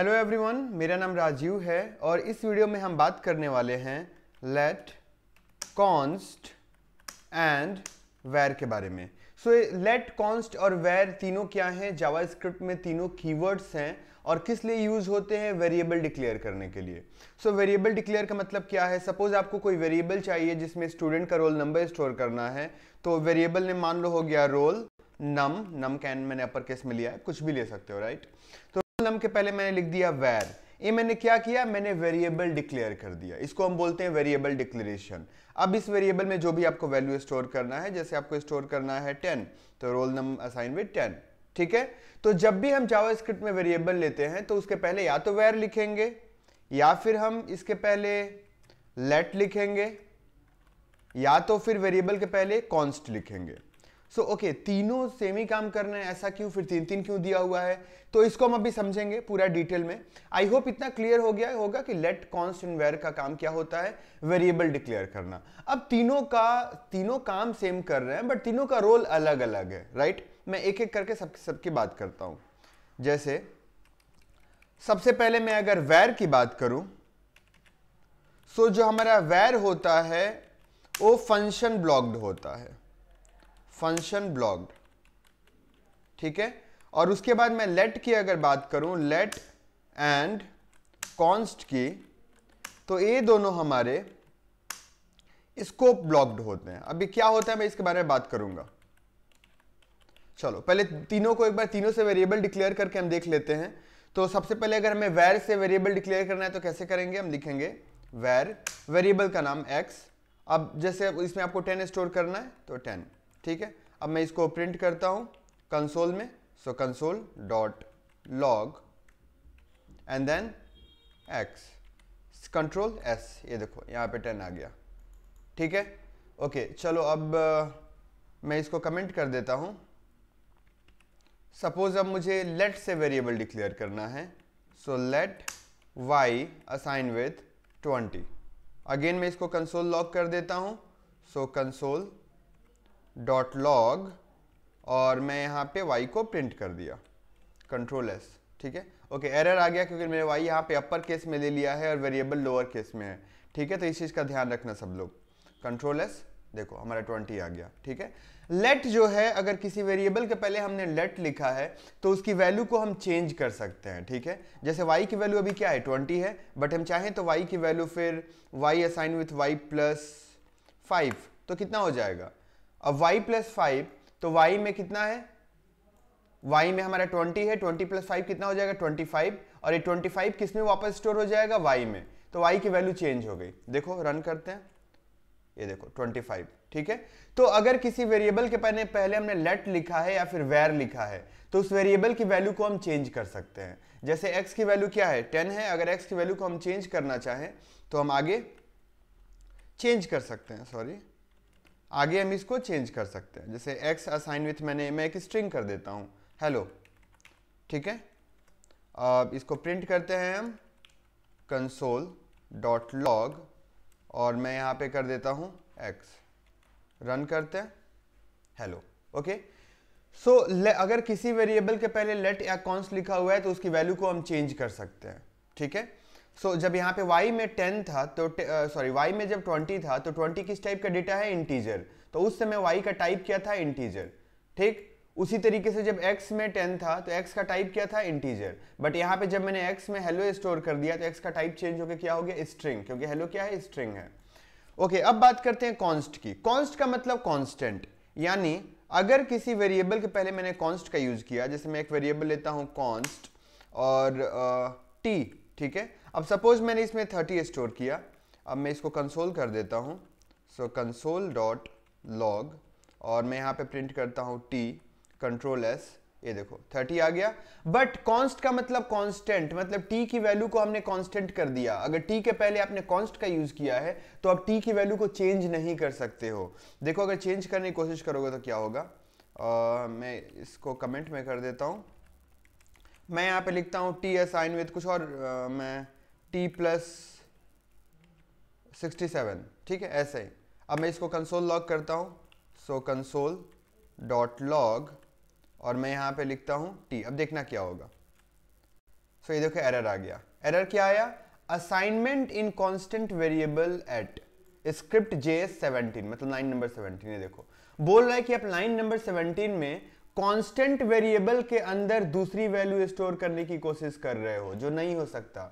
Hello everyone मेरा नाम राजीव है और इस वीडियो में हम बात करने वाले हैं लेट कॉन्स्ट एंड वेर के बारे में सो लेट कॉन्स्ट और वेर तीनों क्या हैं जावास्क्रिप्ट में तीनों कीवर्ड्स हैं और किस लिए यूज होते हैं वेरिएबल डिक्लेयर करने के लिए सो वेरिएबल डिक्लेयर का मतलब क्या है सपोज आपको कोई वेरिएबल चाहिए जिसमें स्टूडेंट का रोल नंबर स्टोर करना है तो वेरिएबल ने मान लो हो गया रोल नम नम कैन मैंने अपर केस में लिया है कुछ भी ले सकते हो राइट तो कलम के पहले मैंने लिख दिया वैर ये मैंने क्या किया मैंने वेरिएबल डिक्लेयर कर दिया इसको हम बोलते हैं वेरिएबल डिक्लेरेशन अब इस वेरिएबल में जो भी आपको वैल्यू स्टोर करना है जैसे आपको स्टोर करना है टेन तो roll number assign with ten ठीक है तो जब भी हम जावा स्क्रिप्ट में वेरिएबल लेते हैं तो उसके पहले या तो वैर लिखेंगे या फिर हम इसके पहले लेट लिखेंगे या तो फिर वेरिएबल के पहले कॉन्स्ट लिखेंगे सो ओके तीनों सेम ही काम करना है ऐसा क्यों फिर तीन तीन क्यों दिया हुआ है तो इसको हम अभी समझेंगे पूरा डिटेल में आई होप इतना क्लियर हो गया होगा कि लेट कॉन्स्टेंट वेयर का काम क्या होता है वेरिएबल डिक्लेयर करना अब तीनों का तीनों काम सेम कर रहे हैं बट तीनों का रोल अलग अलग है राइट मैं एक एक करके सब सबकी बात करता हूं जैसे सबसे पहले मैं अगर वैर की बात करूं सो so जो हमारा वैर होता है वो फंक्शन ब्लॉक्ड होता है फंक्शन ब्लॉक्ड ठीक है और उसके बाद मैं लेट की अगर बात करूं लेट एंड कॉन्स्ट की तो ये दोनों हमारे स्कोप ब्लॉक्ड होते हैं अभी क्या होता है मैं इसके बारे में बात करूंगा चलो पहले तीनों को एक बार तीनों से वेरिएबल डिक्लेयर करके हम देख लेते हैं तो सबसे पहले अगर हमें वैर से वेरिएबल डिक्लेयर करना है तो कैसे करेंगे हम लिखेंगे वैर वेरिएबल का नाम एक्स अब जैसे इसमें आपको टेन स्टोर करना है तो टेन ठीक है अब मैं इसको प्रिंट करता हूं कंसोल में so console dot log and then x control S ये देखो यहाँ पे टेन आ गया ठीक है ओके चलो अब मैं इसको कमेंट कर देता हूँ सपोज अब मुझे लेट से वेरिएबल डिक्लेयर करना है so let y assign with twenty again मैं इसको कंसोल लॉक कर देता हूँ सो कंसोल डॉट लॉग और मैं यहाँ पे y को प्रिंट कर दिया कंट्रोल एस ठीक है ओके एरर आ गया क्योंकि मैंने y यहाँ पे अपर केस में ले लिया है और वेरिएबल लोअर केस में है ठीक है तो इस चीज़ का ध्यान रखना सब लोग कंट्रोल एस देखो हमारा ट्वेंटी आ गया ठीक है लेट जो है अगर किसी वेरिएबल के पहले हमने लेट लिखा है तो उसकी वैल्यू को हम चेंज कर सकते हैं ठीक है जैसे वाई की वैल्यू अभी क्या है ट्वेंटी है बट हम चाहें तो वाई की वैल्यू फिर y assign with y plus five तो कितना हो जाएगा अब y प्लस फाइव तो y में कितना है y में हमारा 20 है 20 प्लस फाइव कितना हो जाएगा 25 और ये 25 किस में वापस स्टोर हो जाएगा y में तो y की वैल्यू चेंज हो गई देखो रन करते हैं ये देखो 25 ठीक है तो अगर किसी वेरिएबल के पहले पहले हमने लेट लिखा है या फिर वेर लिखा है तो उस वेरिएबल की वैल्यू को हम चेंज कर सकते हैं जैसे x की वैल्यू क्या है 10 है अगर x की वैल्यू को हम चेंज करना चाहें तो हम आगे चेंज कर सकते हैं सॉरी आगे हम इसको चेंज कर सकते हैं जैसे एक्स असाइन विथ मैंने मैं एक स्ट्रिंग कर देता हूँ हेलो ठीक है अब इसको प्रिंट करते हैं हम कंसोल डॉट लॉग और मैं यहाँ पे कर देता हूँ एक्स रन करते हैं हेलो ओके सो अगर किसी वेरिएबल के पहले लेट या कॉन्स लिखा हुआ है तो उसकी वैल्यू को हम चेंज कर सकते हैं ठीक है सो so, जब यहाँ पे y में 10 था तो सॉरी uh, y में जब 20 था तो 20 किस टाइप का डेटा है इंटीजर तो उस समय y का टाइप क्या था इंटीजर ठीक उसी तरीके से जब x में 10 था तो x का टाइप क्या था इंटीजर बट यहाँ पे जब मैंने x में हेलो स्टोर कर दिया तो x का टाइप चेंज होकर क्या हो गया स्ट्रिंग क्योंकि हेलो क्या है स्ट्रिंग है ओके okay, अब बात करते हैं कॉन्स्ट की कॉन्स्ट का मतलब कॉन्स्टेंट यानी अगर किसी वेरिएबल के पहले मैंने कॉन्स्ट का यूज किया जैसे मैं एक वेरिएबल लेता हूँ कॉन्स्ट और टी uh, ठीक है अब सपोज मैंने इसमें थर्टी स्टोर किया अब मैं इसको कंसोल कर देता हूँ सो कंसोल डॉट लॉग और मैं यहाँ पे प्रिंट करता हूँ टी कंट्रोल एस ये देखो 30 आ गया बट कॉन्स्ट का मतलब कॉन्स्टेंट मतलब टी की वैल्यू को हमने कॉन्स्टेंट कर दिया अगर टी के पहले आपने कॉन्स्ट का यूज किया है तो आप टी की वैल्यू को चेंज नहीं कर सकते हो देखो अगर चेंज करने की कोशिश करोगे तो क्या होगा आ, मैं इसको कमेंट में कर देता हूँ मैं यहाँ पे लिखता हूँ टी एस आइन विद कुछ और आ, मैं टी प्लस सिक्सटी सेवन ठीक है ऐसे ही अब मैं इसको कंसोल लॉग करता हूँ सो कंसोल डॉट लॉग और मैं यहाँ पे लिखता हूँ टी अब देखना क्या होगा सो so, ये देखो एरर आ गया एरर क्या आया assignment in constant variable at script J S seventeen मतलब लाइन नंबर सेवनटीन ये देखो बोल रहा है कि आप लाइन नंबर सेवनटीन में कांस्टेंट वेरिएबल के अंदर दूसरी वैल्यू स्टोर करने की कोशिश कर रहे हो जो नहीं हो सकता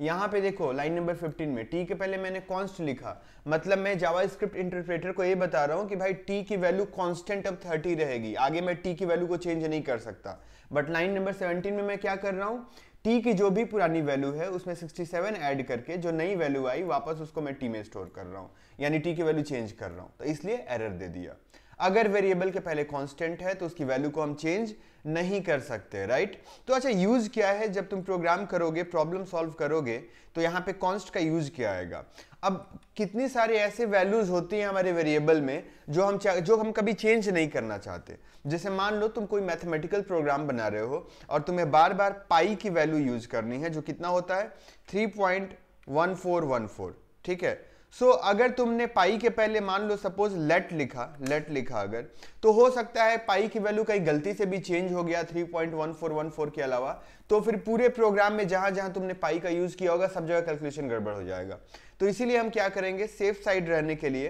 यहां पे देखो लाइन नंबर 15 में टी के पहले मैंने कॉन्स्ट लिखा मतलब मैं जावास्क्रिप्ट इंटरप्रेटर को ये बता रहा हूं कि भाई टी की वैल्यू कांस्टेंट अब 30 रहेगी आगे मैं टी की वैल्यू को चेंज नहीं कर सकता बट लाइन नंबर 17 में मैं क्या कर रहा हूं टी की जो भी पुरानी वैल्यू है उसमें 67 ऐड करके जो नई वैल्यू आई वापस उसको मैं टी में स्टोर कर रहा हूं यानी टी की वैल्यू चेंज कर रहा हूं तो इसलिए एरर दे दिया अगर वेरिएबल के पहले कांस्टेंट है तो उसकी वैल्यू को हम चेंज नहीं कर सकते राइट तो अच्छा यूज क्या है जब तुम प्रोग्राम करोगे प्रॉब्लम सॉल्व करोगे तो यहाँ पे कॉन्स्ट का यूज क्या आएगा अब कितने सारे ऐसे वैल्यूज होती हैं हमारे वेरिएबल में जो हम जो हम कभी चेंज नहीं करना चाहते जैसे मान लो तुम कोई मैथमेटिकल प्रोग्राम बना रहे हो और तुम्हें बार बार पाई की वैल्यू यूज करनी है जो कितना होता है three point one four one four ठीक है सो so, अगर तुमने पाई के पहले मान लो सपोज लेट लिखा लेट लिखा अगर तो हो सकता है पाई की वैल्यू कहीं गलती से भी चेंज हो गया 3.1414 के अलावा तो फिर पूरे प्रोग्राम में जहां जहां तुमने पाई का यूज किया होगा सब जगह कैलकुलेशन गड़बड़ हो जाएगा तो इसीलिए हम क्या करेंगे सेफ साइड रहने के लिए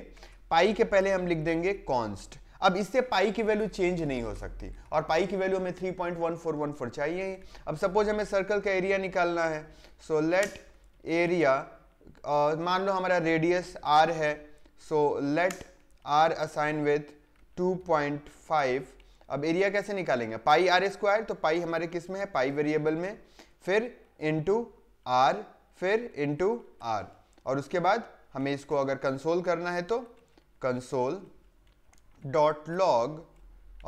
पाई के पहले हम लिख देंगे कॉन्स्ट अब इससे पाई की वैल्यू चेंज नहीं हो सकती और पाई की वैल्यू हमें 3.1414 चाहिए अब सपोज हमें सर्कल का एरिया निकालना है सो लेट एरिया uh, मान लो हमारा रेडियस आर है so let R assign with 2.5 अब एरिया कैसे निकालेंगे पाई आर स्क्वायर तो पाई हमारे किस में है पाई वेरिएबल में फिर इंटू आर फिर इंटू आर और उसके बाद हमें इसको अगर कंसोल करना है तो कंसोल डॉट लॉग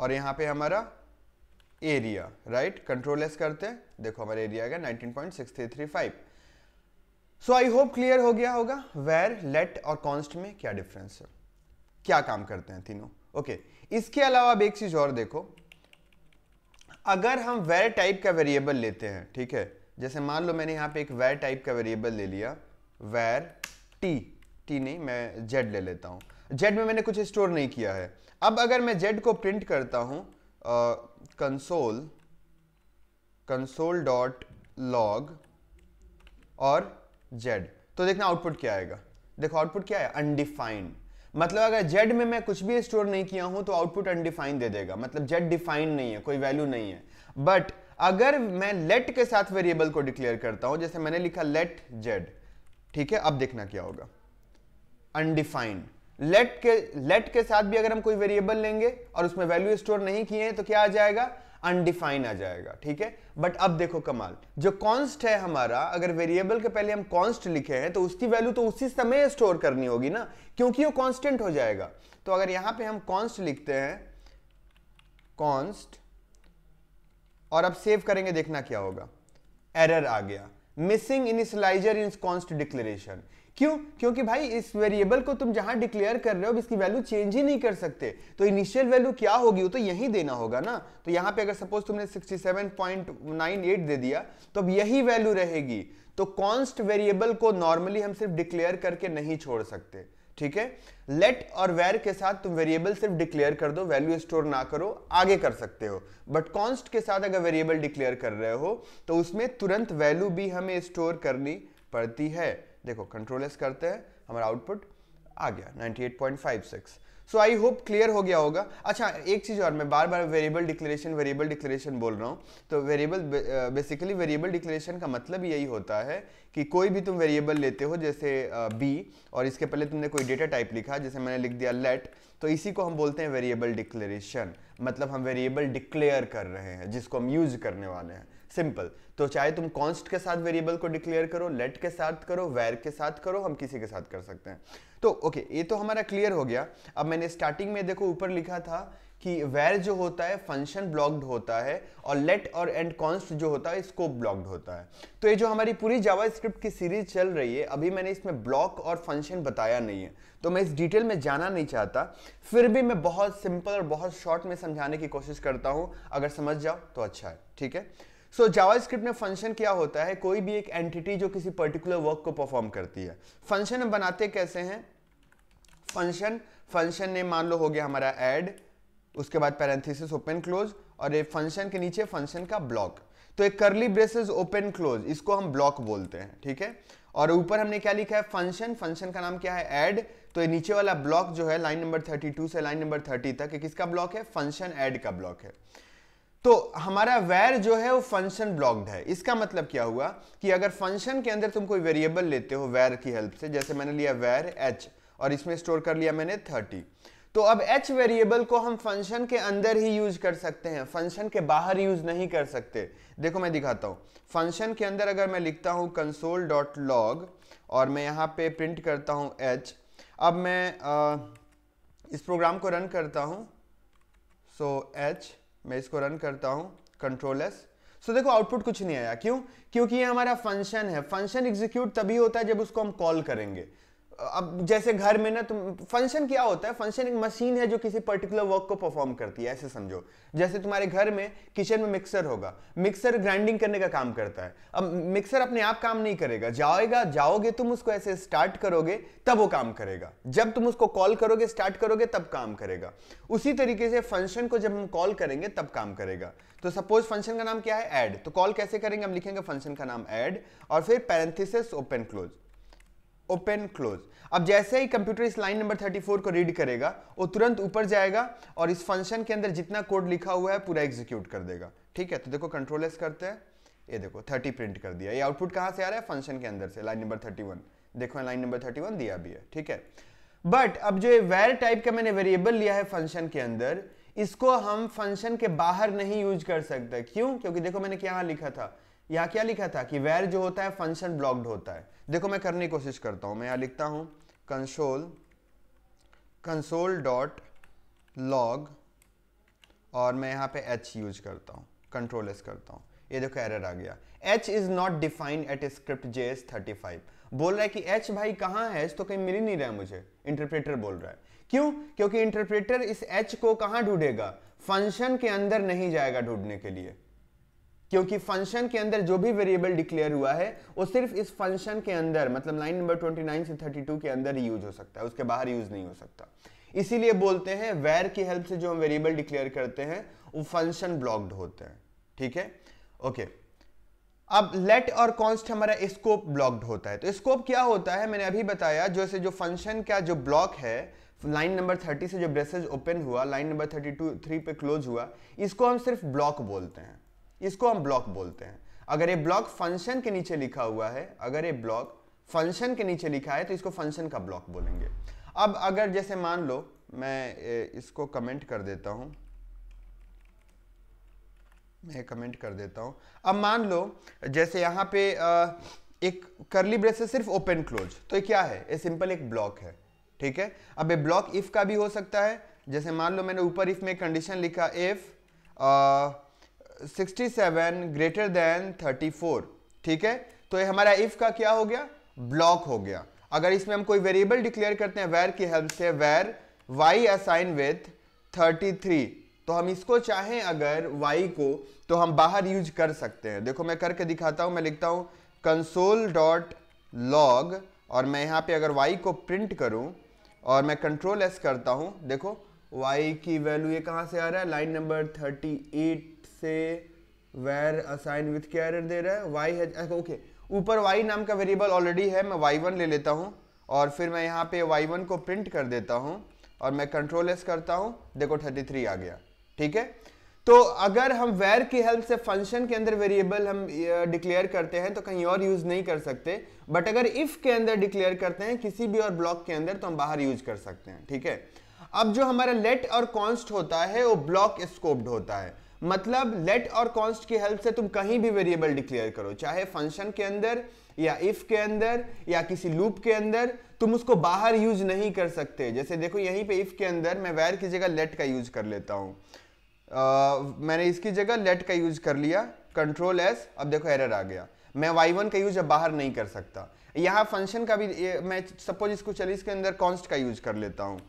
और यहाँ पे हमारा एरिया राइट कंट्रोल एस करते हैं देखो हमारा एरिया आ गया 19.6335 सो आई होप क्लियर हो गया होगा वेर लेट और कॉन्स्ट में क्या डिफरेंस है क्या काम करते हैं तीनों ओके okay. इसके अलावा अब एक चीज और देखो अगर हम वेर टाइप का वेरिएबल लेते हैं ठीक है जैसे मान लो मैंने यहां पे एक वेर टाइप का वेरिएबल ले लिया वेर टी टी नहीं मैं जेड ले लेता हूं जेड में मैंने कुछ स्टोर नहीं किया है अब अगर मैं जेड को प्रिंट करता हूं कंसोल कंसोल डॉट लॉग और जेड तो देखना आउटपुट क्या आएगा देखो आउटपुट क्या है अनडिफाइंड मतलब अगर जेड में मैं कुछ भी स्टोर नहीं किया हूं तो आउटपुट अनडिफाइंड दे देगा मतलब जेड डिफाइंड नहीं है कोई वैल्यू नहीं है बट अगर मैं लेट के साथ वेरिएबल को डिक्लेयर करता हूं जैसे मैंने लिखा लेट जेड ठीक है अब देखना क्या होगा अनडिफाइंड लेट के लेट के साथ भी अगर हम कोई वेरिएबल लेंगे और उसमें वैल्यू स्टोर नहीं किए तो क्या आ जाएगा अनडिफाइन आ जाएगा ठीक है बट अब देखो कमाल जो कॉन्स्ट है हमारा अगर वेरिएबल के पहले हम कॉन्स्ट लिखे हैं तो उसकी वैल्यू तो उसी समय स्टोर करनी होगी ना क्योंकि वो कॉन्स्टेंट हो जाएगा तो अगर यहां पे हम कॉन्स्ट लिखते हैं कॉन्स्ट और अब सेव करेंगे देखना क्या होगा एरर आ गया missing initializer in const declaration क्यों क्योंकि भाई इस वेरिएबल को तुम जहां डिक्लेयर कर रहे हो इसकी वैल्यू चेंज ही नहीं कर सकते तो इनिशियल वैल्यू क्या होगी वो तो यही देना होगा ना तो यहां पे अगर सपोज तुमने 67.98 दे दिया तो अब यही वैल्यू रहेगी तो कॉन्स्ट वेरिएबल को नॉर्मली हम सिर्फ डिक्लेयर करके नहीं छोड़ सकते ठीक है लेट और वेर के साथ तुम वेरिएबल सिर्फ डिक्लेयर कर दो वैल्यू स्टोर ना करो आगे कर सकते हो बट कॉन्स्ट के साथ अगर वेरिएबल डिक्लेयर कर रहे हो तो उसमें तुरंत वैल्यू भी हमें स्टोर करनी पड़ती है देखो कंट्रोल एस करते हैं हमारा आउटपुट आ गया 98.56 सो आई होप क्लियर हो गया होगा अच्छा एक चीज़ और मैं बार बार वेरिएबल डिक्लेरेशन वेरिएबल डिक्लेरेशन बोल रहा हूँ तो वेरिएबल बेसिकली वेरिएबल डिक्लेरेशन का मतलब यही होता है कि कोई भी तुम वेरिएबल लेते हो जैसे बी uh, और इसके पहले तुमने कोई डेटा टाइप लिखा जैसे मैंने लिख दिया लेट तो इसी को हम बोलते हैं वेरिएबल डिक्लेरेशन मतलब हम वेरिएबल डिक्लेयर कर रहे हैं जिसको हम यूज करने वाले हैं सिंपल तो चाहे तुम कॉन्स्ट के साथ वेरिएबल को डिक्लेयर करो लेट के साथ करो वेर के साथ करो हम किसी के साथ कर सकते हैं तो ओके ये तो हमारा क्लियर हो गया अब मैंने स्टार्टिंग में देखो ऊपर लिखा था कि वेर जो होता है फंक्शन ब्लॉक्ड होता है और लेट और एंड कॉन्स्ट जो होता है स्कोप ब्लॉक्ड होता है तो ये जो हमारी पूरी जावास्क्रिप्ट की सीरीज चल रही है अभी मैंने इसमें ब्लॉक और फंक्शन बताया नहीं है तो मैं इस डिटेल में जाना नहीं चाहता फिर भी मैं बहुत सिंपल और बहुत शॉर्ट में समझाने की कोशिश करता हूँ अगर समझ जाओ तो अच्छा है ठीक है सो जावास्क्रिप्ट में फंक्शन क्या होता है कोई भी एक एंटिटी जो किसी पर्टिकुलर वर्क को परफॉर्म करती है फंक्शन हम बनाते कैसे हैं फंक्शन फंक्शन ने मान लो हो गया हमारा एड उसके बाद पैरेंथिस ओपन क्लोज और ये फंक्शन के नीचे फंक्शन का ब्लॉक तो एक करली ब्रेसेस ओपन क्लोज इसको हम ब्लॉक बोलते हैं ठीक है और ऊपर हमने क्या लिखा है फंक्शन फंक्शन का नाम क्या है एड तो ये नीचे वाला ब्लॉक जो है लाइन नंबर 32 से लाइन नंबर 30 तक किसका ब्लॉक है फंक्शन एड का ब्लॉक है तो हमारा वेर जो है वो फंक्शन ब्लॉक्ड है इसका मतलब क्या हुआ कि अगर फंक्शन के अंदर तुम कोई वेरिएबल लेते हो वैर की हेल्प से जैसे मैंने लिया वेर एच और इसमें स्टोर कर लिया मैंने थर्टी तो अब एच वेरिएबल को हम फंक्शन के अंदर ही यूज कर सकते हैं फंक्शन के बाहर यूज नहीं कर सकते देखो मैं दिखाता हूं फंक्शन के अंदर अगर मैं लिखता हूं कंसोल डॉट लॉग और मैं यहां पे प्रिंट करता हूं एच अब मैं आ, इस प्रोग्राम को रन करता हूं सो एच मैं इसको रन करता हूं कंट्रोल एस सो देखो आउटपुट कुछ नहीं आया क्यों क्योंकि ये हमारा फंक्शन है फंक्शन एग्जीक्यूट तभी होता है जब उसको हम कॉल करेंगे अब जैसे घर में ना तुम फंक्शन क्या होता है फंक्शन एक मशीन है जो किसी पर्टिकुलर वर्क को परफॉर्म करती है ऐसे समझो जैसे तुम्हारे घर में किचन में मिक्सर होगा मिक्सर ग्राइंडिंग करने का काम करता है अब मिक्सर अपने आप काम नहीं करेगा जाएगा जाओगे तुम उसको ऐसे स्टार्ट करोगे तब वो काम करेगा जब तुम उसको कॉल करोगे स्टार्ट करोगे तब काम करेगा उसी तरीके से फंक्शन को जब हम कॉल करेंगे तब काम करेगा तो सपोज फंक्शन का नाम क्या है एड तो कॉल कैसे करेंगे हम लिखेंगे फंक्शन का नाम एड और फिर parenthesis open close open close अब जैसे ही कंप्यूटर इस लाइन नंबर 34 को रीड करेगा वो तुरंत ऊपर जाएगा और इस फंक्शन के अंदर जितना कोड लिखा हुआ है पूरा एग्जीक्यूट कर देगा ठीक है तो देखो कंट्रोल एस करते हैं ये देखो 30 प्रिंट कर दिया ये आउटपुट कहां से आ रहा है फंक्शन के अंदर से लाइन नंबर 31 देखो लाइन नंबर 31 दिया भी है ठीक है बट अब जो वेर टाइप का मैंने वेरिएबल लिया है फंक्शन के अंदर इसको हम फंक्शन के बाहर नहीं यूज कर सकते क्यों क्योंकि देखो मैंने क्या लिखा था यहां क्या लिखा था कि वेर जो होता है फंक्शन ब्लॉक्ड होता है देखो मैं करने की कोशिश करता हूं मैं यहां लिखता हूं कंसोल कंसोल डॉट लॉग और मैं यहां पे एच यूज करता हूं कंट्रोल एस करता हूं ये देखो एरर आ गया H is not defined at script J S thirty five बोल रहा है कि एच भाई कहां है तो कहीं मिल ही नहीं रहा है मुझे इंटरप्रेटर बोल रहा है क्यों क्योंकि इंटरप्रेटर इस एच को कहां ढूंढेगा फंक्शन के अंदर नहीं जाएगा ढूंढने के लिए क्योंकि फंक्शन के अंदर जो भी वेरिएबल डिक्लेयर हुआ है वो सिर्फ इस फंक्शन के अंदर मतलब लाइन नंबर 29 से 32 के अंदर ही यूज हो सकता है उसके बाहर यूज नहीं हो सकता इसीलिए बोलते हैं वेर की हेल्प से जो हम वेरिएबल डिक्लेयर करते हैं वो फंक्शन ब्लॉक्ड होते हैं ठीक है ओके अब लेट और कॉन्स्ट हमारा स्कोप ब्लॉक्ड होता है तो स्कोप क्या होता है मैंने अभी बताया जैसे जो फंक्शन का जो ब्लॉक है लाइन नंबर 30 से जो ब्रेसेज ओपन हुआ लाइन नंबर 32 थ्री पे क्लोज हुआ इसको हम सिर्फ ब्लॉक बोलते हैं इसको हम ब्लॉक बोलते हैं अगर ये ब्लॉक फंक्शन के नीचे लिखा हुआ है अगर ये ब्लॉक फंक्शन के नीचे लिखा है तो इसको फंक्शन का ब्लॉक बोलेंगे अब अगर जैसे मान लो मैं इसको कमेंट कर देता हूं मैं कमेंट कर देता हूं अब मान लो जैसे यहां पे एक करली ब्रेस सिर्फ ओपन क्लोज तो ये क्या है ये सिंपल एक ब्लॉक है ठीक है अब ये ब्लॉक इफ़ का भी हो सकता है जैसे मान लो मैंने ऊपर इफ़ में कंडीशन लिखा इफ़ 67 ग्रेटर देन 34 ठीक है तो ये हमारा इफ का क्या हो गया ब्लॉक हो गया अगर इसमें हम कोई वेरिएबल डिक्लेयर करते हैं वेर की हेल्प से वेर वाई असाइन विथ 33 तो हम इसको चाहें अगर वाई को तो हम बाहर यूज कर सकते हैं देखो मैं करके दिखाता हूं मैं लिखता हूं कंसोल डॉट लॉग और मैं यहां पे अगर वाई को प्रिंट करूं और मैं कंट्रोल एस करता हूं देखो वाई की वैल्यू ये कहां से आ रहा है लाइन नंबर थर्टी एट से वेर असाइन विथ केयर दे रहा है वाई है ओके ऊपर वाई नाम का वेरिएबल ऑलरेडी है मैं वाई वन ले लेता हूँ और फिर मैं यहाँ पे वाई वन को प्रिंट कर देता हूँ और मैं कंट्रोल एस करता हूँ देखो थर्टी थ्री आ गया ठीक है तो अगर हम वेर की हेल्प से फंक्शन के अंदर वेरिएबल हम डिक्लेयर करते हैं तो कहीं और यूज नहीं कर सकते बट अगर इफ के अंदर डिक्लेयर करते हैं किसी भी और ब्लॉक के अंदर तो हम बाहर यूज कर सकते हैं ठीक है अब जो हमारा लेट और कॉन्स्ट होता है वो ब्लॉक स्कोप्ड होता है मतलब लेट और कॉन्स्ट की हेल्प से तुम कहीं भी वेरिएबल डिक्लेयर करो चाहे फंक्शन के अंदर या इफ के अंदर या किसी लूप के अंदर तुम उसको बाहर यूज नहीं कर सकते जैसे देखो यहीं पे इफ के अंदर मैं वैर की जगह लेट का यूज कर लेता हूँ मैंने इसकी जगह लेट का यूज कर लिया कंट्रोल एस अब देखो एरर आ गया मैं वाई वन का यूज अब बाहर नहीं कर सकता यहाँ फंक्शन का भी मैं सपोज इसको चलिए इसके अंदर कॉन्स्ट का यूज कर लेता हूँ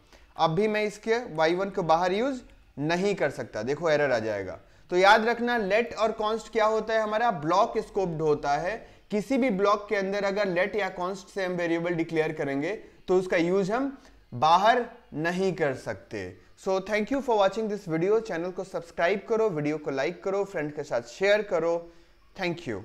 अब भी मैं इसके वाई वन को बाहर यूज नहीं कर सकता देखो एरर आ जाएगा तो याद रखना लेट और कॉन्स्ट क्या होता है हमारा ब्लॉक स्कोप्ड होता है किसी भी ब्लॉक के अंदर अगर लेट या कॉन्स्ट से हम वेरिएबल डिक्लेयर करेंगे तो उसका यूज हम बाहर नहीं कर सकते so thank you for watching this video channel को सब्सक्राइब करो वीडियो को लाइक करो फ्रेंड के साथ शेयर करो थैंक यू